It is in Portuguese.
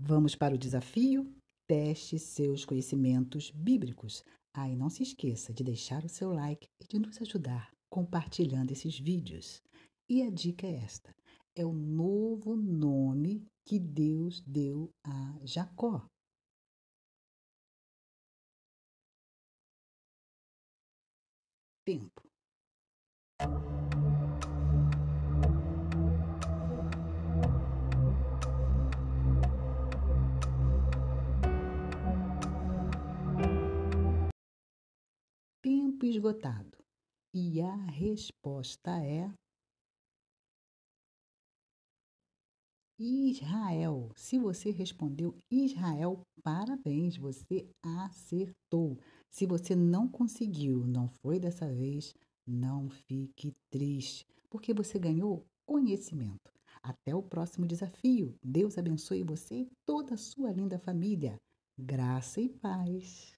Vamos para o desafio? Teste seus conhecimentos bíblicos. Ah, e não se esqueça de deixar o seu like e de nos ajudar compartilhando esses vídeos. E a dica é esta: é o novo nome que Deus deu a Jacó. Tempo. tempo esgotado. E a resposta é Israel. Se você respondeu Israel, parabéns, você acertou. Se você não conseguiu, não foi dessa vez, não fique triste, porque você ganhou conhecimento. Até o próximo desafio. Deus abençoe você e toda a sua linda família. Graça e paz.